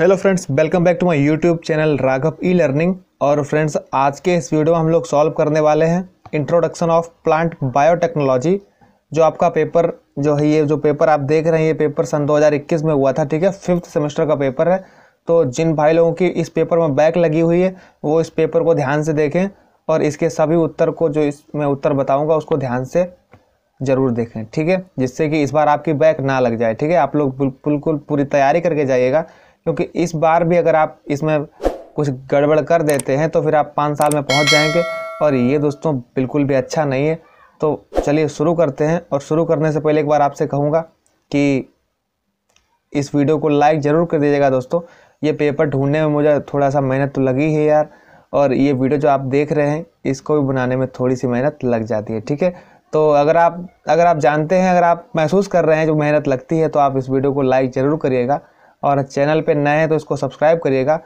hello friends welcome back to my YouTube channel Raghav e learning और friends आज के इस वीडियो में हम लोग सॉल्व करने वाले हैं इंट्रोडक्शन ऑफ प्लांट बायोटेक्नोलॉजी जो आपका पेपर जो है ये जो पेपर आप देख रहे हैं ये पेपर सन 2021 में हुआ था ठीक है फिफ्थ सेमेस्टर का पेपर है तो जिन भाई लोगों की इस पेपर में बैक लगी हुई है वो इस पेपर को ध्यान से देखें और इसके सभी उत्तर को जो इस मैं उत्तर बताऊँगा उसको ध्यान से ज़रूर देखें ठीक है जिससे कि इस बार आपकी बैक ना लग जाए ठीक है आप लोग बिल्कुल पूरी तैयारी करके जाइएगा क्योंकि इस बार भी अगर आप इसमें कुछ गड़बड़ कर देते हैं तो फिर आप पाँच साल में पहुँच जाएंगे और ये दोस्तों बिल्कुल भी अच्छा नहीं है तो चलिए शुरू करते हैं और शुरू करने से पहले एक बार आपसे कहूँगा कि इस वीडियो को लाइक ज़रूर कर दीजिएगा दोस्तों ये पेपर ढूंढने में मुझे थोड़ा सा मेहनत तो लगी है यार और ये वीडियो जो आप देख रहे हैं इसको भी बनाने में थोड़ी सी मेहनत लग जाती है ठीक है तो अगर आप अगर आप जानते हैं अगर आप महसूस कर रहे हैं जो मेहनत लगती है तो आप इस वीडियो को लाइक ज़रूर करिएगा और चैनल पे नए हैं तो इसको सब्सक्राइब करिएगा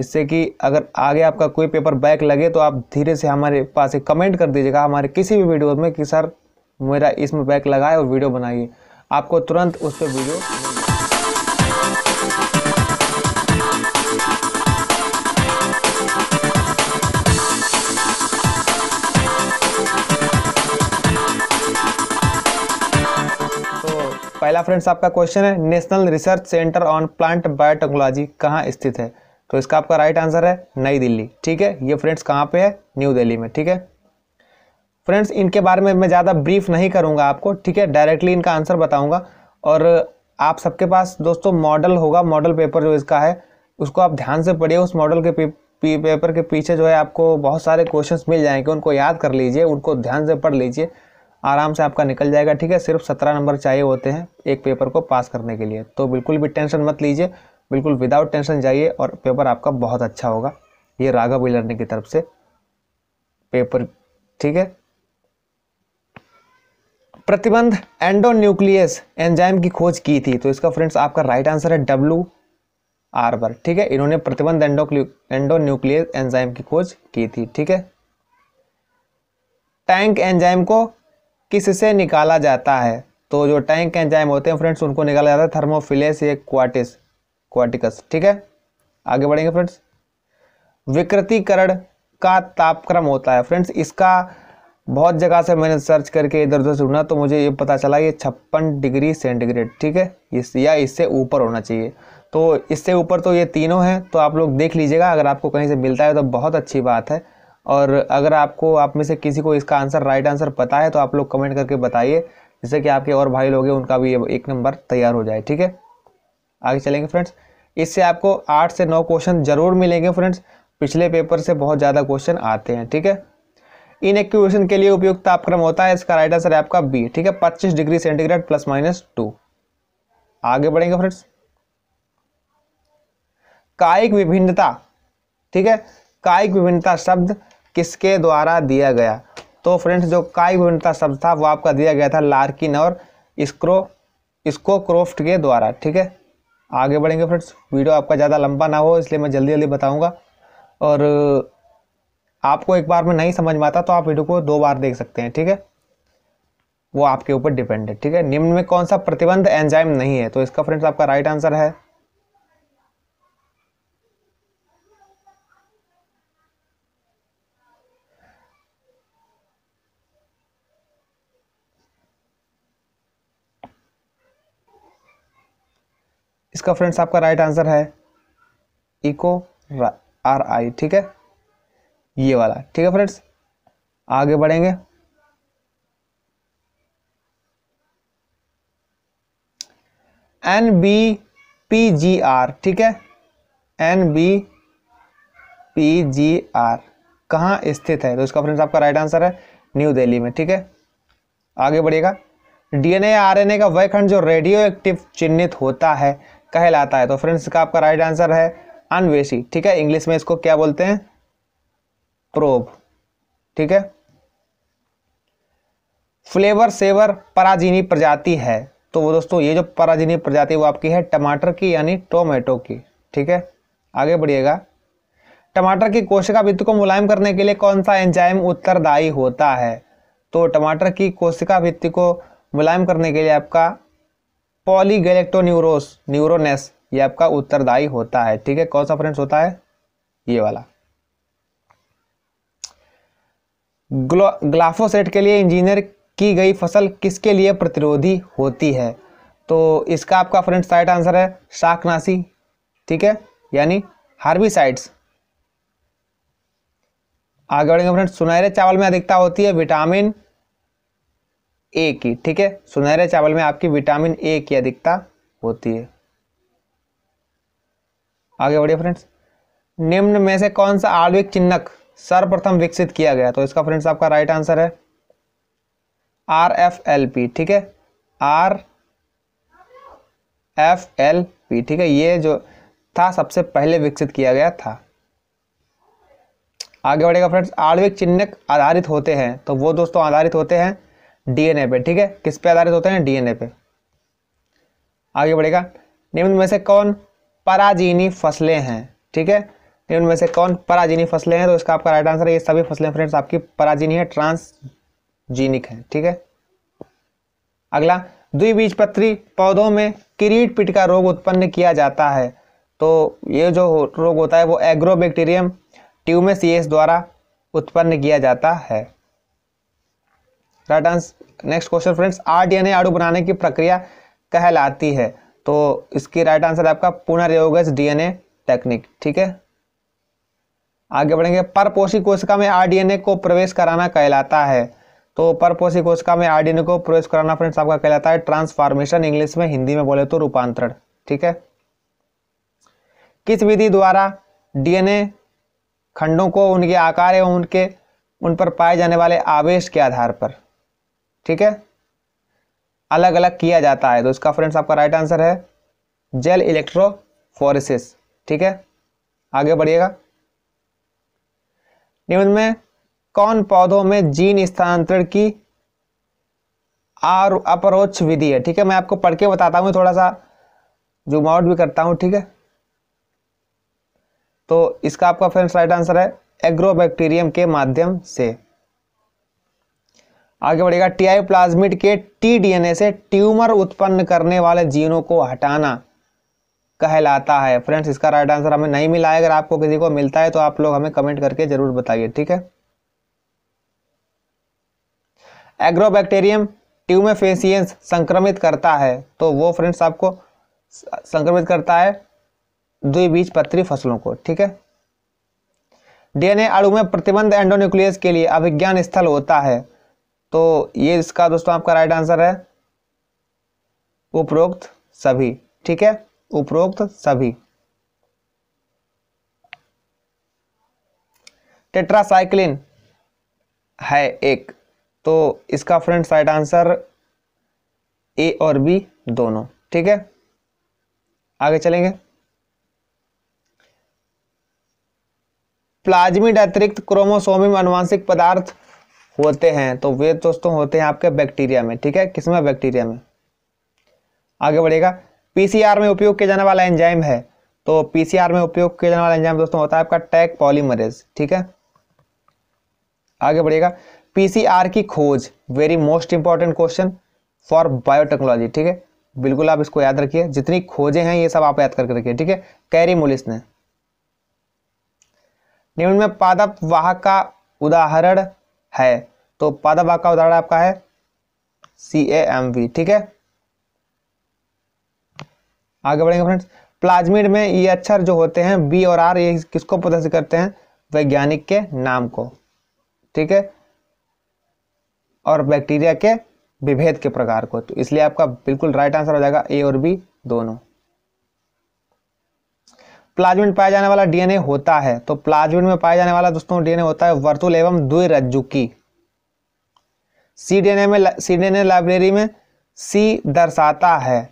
जिससे कि अगर आगे आपका कोई पेपर बैक लगे तो आप धीरे से हमारे पास एक कमेंट कर दीजिएगा हमारे किसी भी वीडियो में कि सर मेरा इसमें बैक लगाए और वीडियो बनाइए आपको तुरंत उस पर वीडियो पहला फ्रेंड्स आपका क्वेश्चन है national research centre on plant biotechnology कहाँ स्थित है तो इसका आपका राइट आंसर है नई दिल्ली ठीक है ये फ्रेंड्स कहाँ पे है न्यू दिल्ली में ठीक है फ्रेंड्स इनके बारे में मैं ज़्यादा ब्रीफ नहीं करूँगा आपको ठीक है डायरेक्टली इनका आंसर बताऊँगा और आप सबके पास दोस्तों मॉडल होगा मॉडल पेपर जो इसका है उसको आप ध्यान से पढ़िए उस मॉडल के पे, पे, पेपर के पीछे जो है आपको बहुत सारे क्वेश्चन मिल जाएंगे उनको याद कर लीजिए उनको ध्यान से पढ़ लीजिए आराम से आपका निकल जाएगा ठीक है सिर्फ सत्रह नंबर चाहिए होते हैं एक पेपर को पास करने के लिए तो बिल्कुल भी टेंशन मत लीजिए बिल्कुल विदाउट टेंशन जाइए और पेपर आपका बहुत अच्छा होगा ये राघव लर्निंग की तरफ से पेपर ठीक है प्रतिबंध एंडोन्यूक्लियस एंजाइम की खोज की थी तो इसका फ्रेंड्स आपका राइट आंसर है डब्ल्यू आर ठीक है इन्होंने प्रतिबंध एंडो एंडोन्यूक्लियस एंजाइम की खोज की थी ठीक है टैंक एंजाइम को किससे निकाला जाता है तो जो टैंक एंजाइम होते हैं फ्रेंड्स उनको निकाला जाता है थर्मोफिलेस ये क्वाटिस क्वाटिकस ठीक है आगे बढ़ेंगे फ्रेंड्स विकृतिकरण का तापक्रम होता है फ्रेंड्स इसका बहुत जगह से मैंने सर्च करके इधर उधर से ढूंढा तो मुझे ये पता चला ये छप्पन डिग्री सेंटीग्रेड ठीक है इस या इससे ऊपर होना चाहिए तो इससे ऊपर तो ये तीनों हैं तो आप लोग देख लीजिएगा अगर आपको कहीं से मिलता है तो बहुत अच्छी बात है और अगर आपको आप में से किसी को इसका आंसर राइट आंसर पता है तो आप लोग कमेंट करके बताइए जिससे कि आपके और भाई लोग हैं उनका भी एक नंबर तैयार हो जाए ठीक है आगे चलेंगे फ्रेंड्स इससे आपको आठ से नौ क्वेश्चन जरूर मिलेंगे फ्रेंड्स पिछले पेपर से बहुत ज़्यादा क्वेश्चन आते हैं ठीक है इन इनएक्यूशन के लिए उपयुक्त तापक्रम होता है इसका राइट आंसर है आपका बी ठीक है पच्चीस degree centigrade plus minus two आगे बढ़ेंगे फ्रेंड्स कायिक विभिन्नता ठीक है कायिक विभिन्नता शब्द किसके द्वारा दिया गया तो फ्रेंड्स जो काय विभिन्नता शब्द था वो आपका दिया गया था लार्किन और इसक्रो इसको क्रोफ्ट के द्वारा ठीक है आगे बढ़ेंगे फ्रेंड्स वीडियो आपका ज़्यादा लंबा ना हो इसलिए मैं जल्दी जल्दी बताऊँगा और आपको एक बार में नहीं समझ में आता तो आप वीडियो को दो बार देख सकते हैं ठीक है वो आपके ऊपर डिपेंड है ठीक है निम्न में कौन सा प्रतिबंध एंजाइम नहीं है तो इसका फ्रेंड्स आपका राइट आंसर है इसका फ्रेंड्स आपका राइट आंसर है इको आर आई ठीक है ये वाला ठीक है फ्रेंड्स आगे बढ़ेंगे N B P G R ठीक है N B P G R कहाँ स्थित है तो इसका फ्रेंड्स आपका राइट आंसर है न्यू दिल्ली में ठीक है आगे बढ़िएगा डीएनए आरएनए का वह खंड जो रेडियो एक्टिव चिन्हित होता है कहलाता है तो फ्रेंड्स इसका आपका राइट आंसर है अनवेशी ठीक है इंग्लिश में इसको क्या बोलते हैं प्रोब ठीक है फ्लेवर सेवर पराजिनी प्रजाति है तो वो दोस्तों ये जो पराजिनी प्रजाति वो आपकी है टमाटर की यानी टोमेटो की ठीक है आगे बढ़िएगा टमाटर की कोशिका भित्ति को मुलायम करने के लिए कौन सा एंजाइम उत्तरदायी होता है तो टमाटर की कोशिका भित्ति को मुलायम करने के लिए आपका पॉलीगैलेक्टोन्यूरोस न्यूरोनेस ये आपका उत्तरदायी होता है ठीक है कौन सा फ्रेंड्स होता है ये वाला ग्लाफोसेट के लिए इंजीनियर की गई फसल किसके लिए प्रतिरोधी होती है तो इसका आपका फ्रेंड साइट आंसर है शाकनाशी ठीक है यानी हार्बिसाइड्स आगे बढ़ेंगे फ्रेंड्स सुनहरे चावल में अधिकता होती है विटामिन ए की ठीक है सुनहरे चावल में आपकी विटामिन ए की अधिकता होती है आगे बढ़िए फ्रेंड्स निम्न में से कौन सा आणविक चिन्हक सर्वप्रथम विकसित किया गया तो इसका फ्रेंड्स आपका राइट आंसर है आर एफ एल पी ठीक है आर एफ एल पी ठीक है ये जो था सबसे पहले विकसित किया गया था आगे बढ़ेगा फ्रेंड्स आणविक चिन्हक आधारित होते हैं तो वो दोस्तों आधारित होते हैं डीएनए पे ठीक है किस पे आधारित होते हैं डीएनए पे आगे बढ़ेगा निम्न में से कौन पराजीनी फसलें हैं ठीक है निम्न में से कौन पराजीनी फसलें हैं तो इसका आपका राइट आंसर है ये सभी फसलें फ्रेंड्स आपकी पराजीनी है जीनिक है ठीक है अगला द्विबीजपत्री पौधों में किरीट पिट का रोग उत्पन्न किया जाता है तो ये जो रोग होता है वो एग्रोबैक्टीरियम ट्यूमेसीएस द्वारा उत्पन्न किया जाता है right answer next question friends आठ यानी आड़ू बनाने की प्रक्रिया कहलाती है तो इसकी राइट आंसर आपका पुनर्योगज डीएनए टेक्निक ठीक है आगे बढ़ेंगे परपोषी कोशिका में आरडीएनए को प्रवेश कराना कहलाता है तो परपोषी कोशिका में आरडीएनए को प्रवेश कराना फ्रेंड्स आपका कहलाता है ट्रांसफॉर्मेशन इंग्लिश में हिंदी में बोले तो रूपांतरण ठीक है किस विधि द्वारा डीएनए खंडों को उनके आकार एवं उनके उन पर पाए जाने वाले आवेश के आधार पर ठीक है अलग अलग किया जाता है तो इसका फ्रेंड्स आपका राइट आंसर है जेल इलेक्ट्रोफोरेसिस ठीक है आगे बढ़िएगा निम्न में कौन पौधों में जीन स्थानांतरण की आर अपरोच विधि है ठीक है मैं आपको पढ़ के बताता हूँ थोड़ा सा जूम आउट भी करता हूँ ठीक है तो इसका आपका फ्रेंड्स राइट आंसर है एग्रोबैक्टीरियम के माध्यम से आगे बढ़ेगा टीआई प्लाज्मिड के टी ए से ट्यूमर उत्पन्न करने वाले जीनों को हटाना कहलाता है फ्रेंड्स इसका राइट आंसर हमें नहीं मिला है अगर आपको किसी को मिलता है तो आप लोग हमें कमेंट करके जरूर बताइए ठीक है एग्रोबैक्टेरियम ट्यूमेफेसियंस संक्रमित करता है तो वो फ्रेंड्स आपको संक्रमित करता है द्विबीज पत्री फसलों को ठीक है डीएनए अणु में प्रतिबंध एंडोन्यूक्लियस के लिए अभिज्ञान स्थल होता है तो ये इसका दोस्तों आपका राइट आंसर है उपरोक्त सभी ठीक है उपरोक्त सभी टेट्रासाइक्लिन है एक तो इसका फ्रेंड्स राइट आंसर ए और बी दोनों ठीक है आगे चलेंगे प्लाज्मिड अतिरिक्त क्रोमोसोमिम अनुवांशिक पदार्थ होते हैं तो वे दोस्तों होते हैं आपके बैक्टीरिया में ठीक है किसमें बैक्टीरिया में आगे बढ़ेगा पीसीआर में उपयोग किया जाने वाला एंजाइम है तो पीसीआर में उपयोग किया जाने वाला एंजाइम दोस्तों होता है आपका टैग पॉलीमरेज ठीक है आगे बढ़ेगा पीसीआर की खोज very most important question for biotechnology ठीक है बिल्कुल आप इसको याद रखिए जितनी खोजें हैं ये सब आप याद करके रखिए ठीक है कैरी मुलिस ने निम्न में पादप वाहक का उदाहरण है तो भाग का उदाहरण आपका है सी ए एम वी ठीक है आगे बढ़ेंगे फ्रेंड्स प्लाज्मिड में ये अक्षर जो होते हैं बी और आर ये किसको प्रदर्शित करते हैं वैज्ञानिक के नाम को ठीक है और बैक्टीरिया के विभेद के प्रकार को तो इसलिए आपका बिल्कुल राइट आंसर हो जाएगा ए और बी दोनों प्लाज्मिड में पाया जाने वाला डीएनए होता है तो प्लाज्मिड में पाया जाने वाला दोस्तों डीएनए होता है वर्तुल एवं द्विरज्जुकी सीडीएनए में सीडीएनए लाइब्रेरी में सी दर्शाता है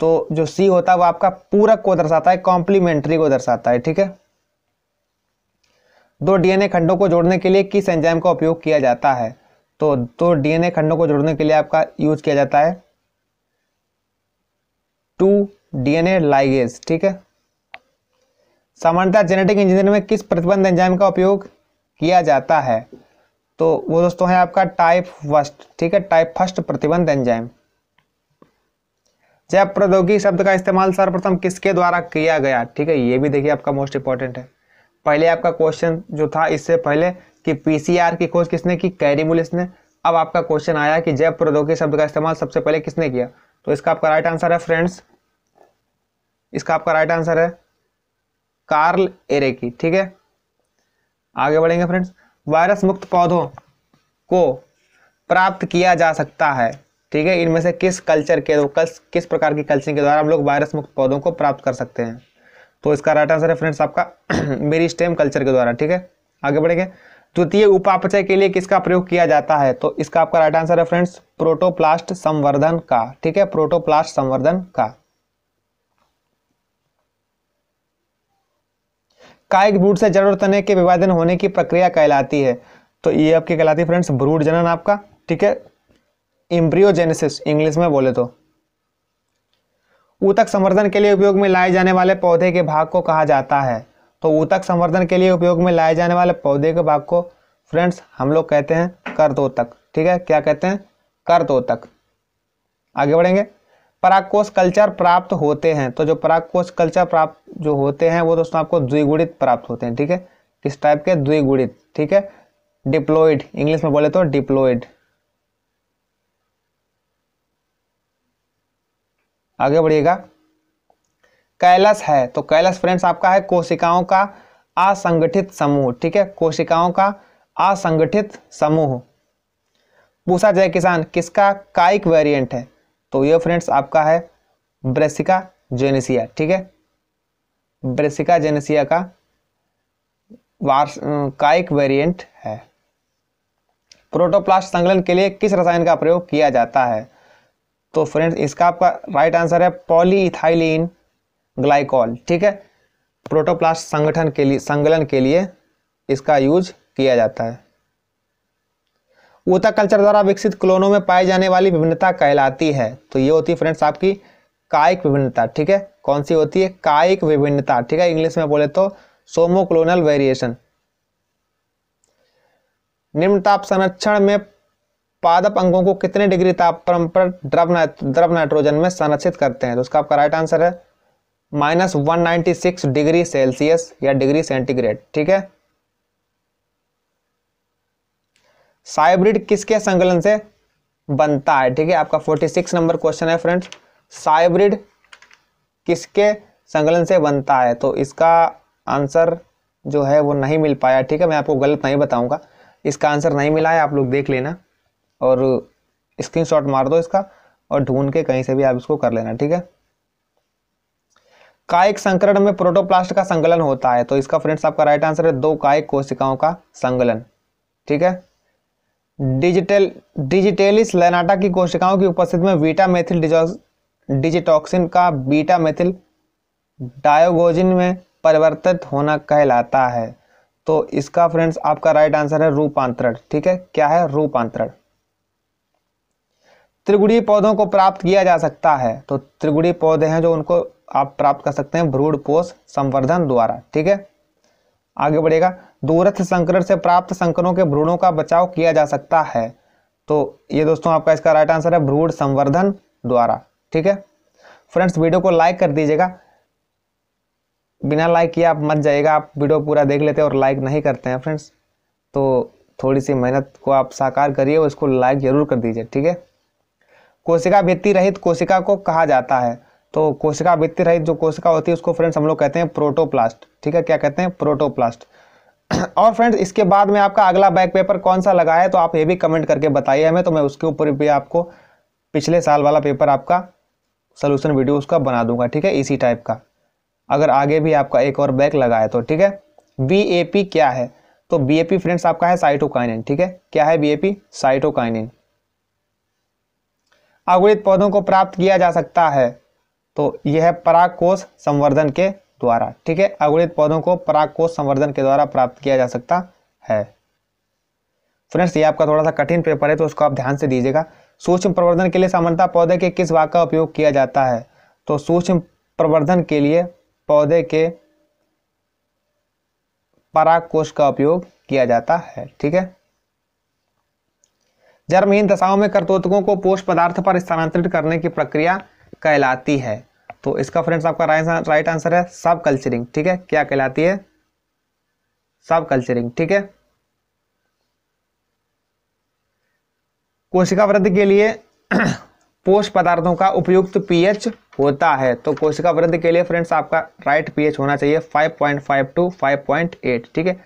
तो जो सी होता है वो आपका पूरक को दर्शाता है कॉम्प्लीमेंट्री को दर्शाता है ठीक है दो डीएनए खंडों को जोड़ने के लिए किस एंजाइम का उपयोग किया जाता है तो दो डीएनए खंडों को जोड़ने के लिए आपका यूज किया जाता है टू डीएनए लाइगेज ठीक है सामान्यतः जेनेटिक इंजीनियरिंग में किस प्रतिबंध एंजाइम का उपयोग किया जाता है तो वो दोस्तों है आपका टाइप फर्स्ट ठीक है टाइप फर्स्ट प्रतिबंध एंजाइम जैव प्रौद्योगिकी शब्द का इस्तेमाल सर्वप्रथम किसके द्वारा किया गया ठीक है ये भी देखिए आपका मोस्ट इंपॉर्टेंट है पहले आपका क्वेश्चन जो था इससे पहले कि पीसीआर की खोज किसने की कैरीमुलिस ने अब आपका क्वेश्चन आया कि जैव प्रौद्योगिकी शब्द का इस्तेमाल सबसे पहले किसने किया तो इसका आपका राइट आंसर है फ्रेंड्स इसका आपका राइट आंसर है कार्ल एरे की ठीक है आगे बढ़ेंगे फ्रेंड्स वायरस मुक्त पौधों को प्राप्त किया जा सकता है ठीक है इनमें से किस कल्चर के कस, किस प्रकार की कल्चर के द्वारा हम लोग वायरस मुक्त पौधों को प्राप्त कर सकते हैं तो इसका राइट आंसर है फ्रेंड्स आपका मेरी स्टेम कल्चर के द्वारा ठीक है आगे बढ़ेंगे द्वितीय उपापचय के लिए किसका प्रयोग किया जाता है तो इसका आपका राइट आंसर है फ्रेंड्स प्रोटोप्लास्ट संवर्धन का ठीक है प्रोटोप्लास्ट संवर्धन का कायिक ब्रूड से जड़ और तने के विभाजन होने की प्रक्रिया कहलाती है तो ये आपकी कहलाती है फ्रेंड्स ब्रूड जनन आपका ठीक है इम्ब्रियोजेनेसिस इंग्लिश में बोले तो ऊतक संवर्धन के लिए उपयोग में लाए जाने वाले पौधे के भाग को कहा जाता है तो ऊतक संवर्धन के लिए उपयोग में लाए जाने वाले पौधे के भाग को फ्रेंड्स हम लोग कहते हैं कर्दोतक ठीक है क्या कहते हैं कर्दोतक आगे बढ़ेंगे पराकोष कल्चर प्राप्त होते हैं तो जो पराकोष कल्चर प्राप्त जो होते हैं वो दोस्तों आपको द्विगुणित प्राप्त होते हैं ठीक है किस टाइप के द्विगुणित ठीक है डिप्लोइड इंग्लिश में बोले तो डिप्लोइड आगे बढ़िएगा कैलस है तो कैलस फ्रेंड्स आपका है कोशिकाओं का असंगठित समूह ठीक है कोशिकाओं का असंगठित समूह पूछा जाए किसान किसका कायिक वेरिएंट है तो ये फ्रेंड्स आपका है ब्रेसिका जेनेसिया ठीक है ब्रेसिका जेनेसिया का वार्ष का एक वेरियंट है प्रोटोप्लास्ट संकलन के लिए किस रसायन का प्रयोग किया जाता है तो फ्रेंड्स इसका आपका राइट आंसर है पॉलीइथाइलिन ग्लाइकॉल ठीक है प्रोटोप्लास्ट संगठन के लिए संकलन के लिए इसका यूज किया जाता है ऊता कल्चर द्वारा विकसित क्लोनों में पाई जाने वाली विभिन्नता कहलाती है तो ये होती है फ्रेंड्स आपकी कायिक विभिन्नता ठीक है कौन सी होती है कायिक विभिन्नता ठीक है इंग्लिश में बोले तो सोमोक्लोनल वेरिएशन निम्न ताप संरक्षण में पादप अंगों को कितने डिग्री तापक्रम पर द्रव द्रव नाइट्रोजन में संरक्षित करते हैं तो उसका आपका राइट आंसर है माइनस वन डिग्री सेल्सियस या डिग्री सेंटीग्रेड ठीक है साइब्रिड किसके संकलन से बनता है ठीक है आपका 46 नंबर क्वेश्चन है फ्रेंड्स साइब्रिड किसके संकलन से बनता है तो इसका आंसर जो है वो नहीं मिल पाया ठीक है मैं आपको गलत नहीं बताऊंगा इसका आंसर नहीं मिला है आप लोग देख लेना और स्क्रीनशॉट मार दो इसका और ढूंढ के कहीं से भी आप इसको कर लेना ठीक है कायिक संकरण में प्रोटोप्लास्ट का संकलन होता है तो इसका फ्रेंड्स आपका राइट आंसर है दो कायिक कोशिकाओं का संकलन ठीक है डिजिटल डिजिटेलिस लेनाटा की कोशिकाओं की उपस्थिति में बीटा मेथिल डिजिटॉक्सिन का बीटा मेथिल डायोगोजिन में परिवर्तित होना कहलाता है तो इसका फ्रेंड्स आपका राइट आंसर है रूपांतरण ठीक है क्या है रूपांतरण त्रिगुणीय पौधों को प्राप्त किया जा सकता है तो त्रिगुणी पौधे हैं जो उनको आप प्राप्त कर सकते हैं भ्रूण पोष संवर्धन द्वारा ठीक है आगे बढ़ेगा दूरथ संकरण से प्राप्त संकरों के भ्रूणों का बचाव किया जा सकता है तो ये दोस्तों आपका इसका राइट आंसर है भ्रूण संवर्धन द्वारा ठीक है फ्रेंड्स वीडियो को लाइक कर दीजिएगा बिना लाइक किए आप मत जाइएगा आप वीडियो पूरा देख लेते हैं और लाइक नहीं करते हैं फ्रेंड्स तो थोड़ी सी मेहनत को आप साकार करिए उसको लाइक जरूर कर दीजिए ठीक है कोशिका भित्ति रहित कोशिका को कहा जाता है तो कोशिका भित्ति रहित जो कोशिका होती है उसको फ्रेंड्स हम लोग कहते हैं प्रोटोप्लास्ट ठीक है क्या कहते हैं प्रोटोप्लास्ट और फ्रेंड्स इसके बाद में आपका अगला बैक पेपर कौन सा लगा है तो आप ये भी कमेंट करके बताइए हमें तो मैं उसके ऊपर भी आपको पिछले साल वाला पेपर आपका सोल्यूशन वीडियो उसका बना दूंगा ठीक है इसी टाइप का अगर आगे भी आपका एक और बैक लगा है तो ठीक है बी क्या है तो बी फ्रेंड्स आपका है साइटोकाइनिन ठीक है क्या है बी साइटोकाइनिन अगुणित पौधों को प्राप्त किया जा सकता है तो यह है पराग कोष संवर्धन के द्वारा ठीक है अगुणित पौधों को पराग को संवर्धन के द्वारा प्राप्त किया जा सकता है फ्रेंड्स ये आपका थोड़ा सा कठिन पेपर है तो उसको आप ध्यान से दीजिएगा सूक्ष्म प्रवर्धन के लिए सामान्यता पौधे के किस भाग का उपयोग किया जाता है तो सूक्ष्म प्रवर्धन के लिए पौधे के पराग कोष का उपयोग किया जाता है ठीक है जर्महीन दशाओं में करतोतकों को पोष पदार्थ पर स्थानांतरित करने की प्रक्रिया कहलाती है तो इसका फ्रेंड्स आपका राइट आंसर है सब कल्चरिंग ठीक है क्या कहलाती है सब कल्चरिंग ठीक है कोशिका वृद्धि के लिए पोष पदार्थों का उपयुक्त पीएच होता है तो कोशिका वृद्धि के लिए फ्रेंड्स आपका राइट पीएच होना चाहिए 5.5 टू 5.8 ठीक है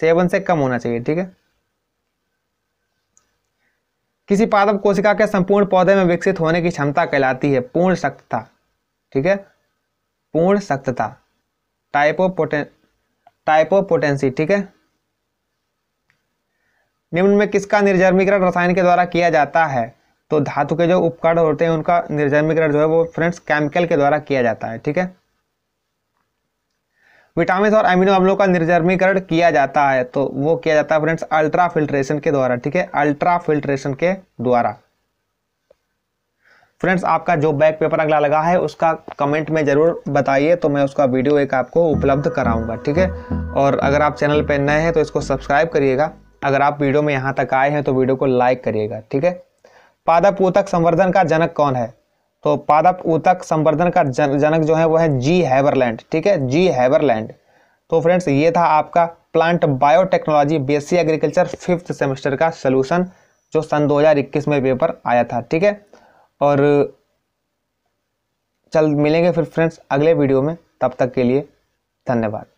सेवन से कम होना चाहिए ठीक है किसी पादप कोशिका के संपूर्ण पौधे में विकसित होने की क्षमता कहलाती है पूर्ण शक्तता ठीक है पूर्ण सख्तता टाइप ऑफ पोटें टाइप ऑफ पोटेंसी ठीक है निम्न में किसका निर्जर्मीकरण रसायन के द्वारा किया जाता है तो धातु के जो उपकरण होते हैं उनका निर्जर्मीकरण जो है वो फ्रेंड्स केमिकल के द्वारा किया जाता है ठीक है विटामिन और एमिनो अम्लों का निर्जर्मीकरण किया जाता है तो वो किया जाता है फ्रेंड्स अल्ट्रा फिल्ट्रेशन के द्वारा ठीक है अल्ट्रा फिल्ट्रेशन के द्वारा फ्रेंड्स आपका जो बैक पेपर अगला लगा है उसका कमेंट में ज़रूर बताइए तो मैं उसका वीडियो एक आपको उपलब्ध कराऊंगा ठीक है और अगर आप चैनल पर नए हैं तो इसको सब्सक्राइब करिएगा अगर आप वीडियो में यहाँ तक आए हैं तो वीडियो को लाइक करिएगा ठीक है पादप ऊतक संवर्धन का जनक कौन है तो पादप ऊतक संवर्धन का जन, जनक जो है वो है जी हैबरलैंड ठीक है जी हैबरलैंड तो फ्रेंड्स ये था आपका plant biotechnology BSc agriculture fifth semester का सोल्यूशन जो सन 2021 में पेपर आया था ठीक है और चल मिलेंगे फिर फ्रेंड्स अगले वीडियो में तब तक के लिए धन्यवाद